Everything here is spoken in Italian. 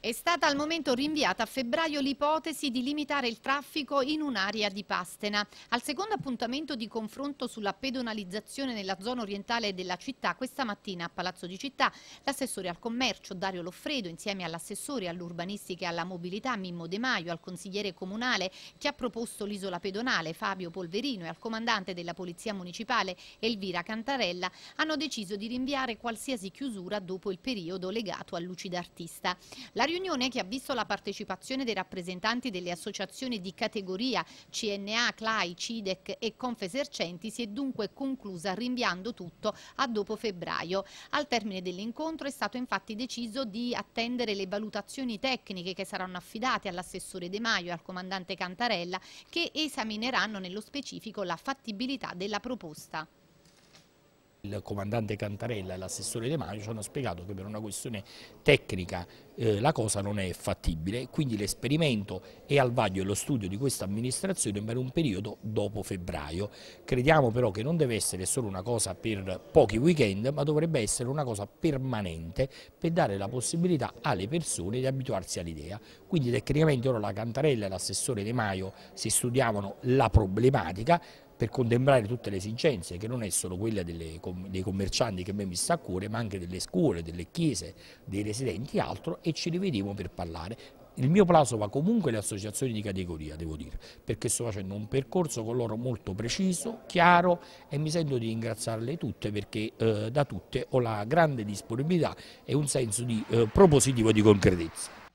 È stata al momento rinviata a febbraio l'ipotesi di limitare il traffico in un'area di Pastena. Al secondo appuntamento di confronto sulla pedonalizzazione nella zona orientale della città, questa mattina a Palazzo di Città, l'assessore al commercio Dario Loffredo, insieme all'assessore all'urbanistica e alla mobilità Mimmo De Maio, al consigliere comunale che ha proposto l'isola pedonale Fabio Polverino e al comandante della Polizia Municipale Elvira Cantarella, hanno deciso di rinviare qualsiasi chiusura dopo il periodo legato al lucidartista. La riunione che ha visto la partecipazione dei rappresentanti delle associazioni di categoria CNA, CLAI, CIDEC e Confesercenti si è dunque conclusa rinviando tutto a dopo febbraio. Al termine dell'incontro è stato infatti deciso di attendere le valutazioni tecniche che saranno affidate all'assessore De Maio e al comandante Cantarella che esamineranno nello specifico la fattibilità della proposta. Il comandante Cantarella e l'assessore De Maio ci hanno spiegato che per una questione tecnica eh, la cosa non è fattibile, quindi l'esperimento è al vaglio e lo studio di questa amministrazione per un periodo dopo febbraio. Crediamo però che non deve essere solo una cosa per pochi weekend, ma dovrebbe essere una cosa permanente per dare la possibilità alle persone di abituarsi all'idea. Quindi tecnicamente ora la Cantarella e l'assessore De Maio si studiavano la problematica, per contemplare tutte le esigenze, che non è solo quella delle, dei commercianti che a me mi sta a cuore, ma anche delle scuole, delle chiese, dei residenti e altro, e ci rivediamo per parlare. Il mio plauso va comunque alle associazioni di categoria, devo dire, perché sto facendo un percorso con loro molto preciso, chiaro e mi sento di ringraziarle tutte perché eh, da tutte ho la grande disponibilità e un senso di, eh, propositivo di concretezza.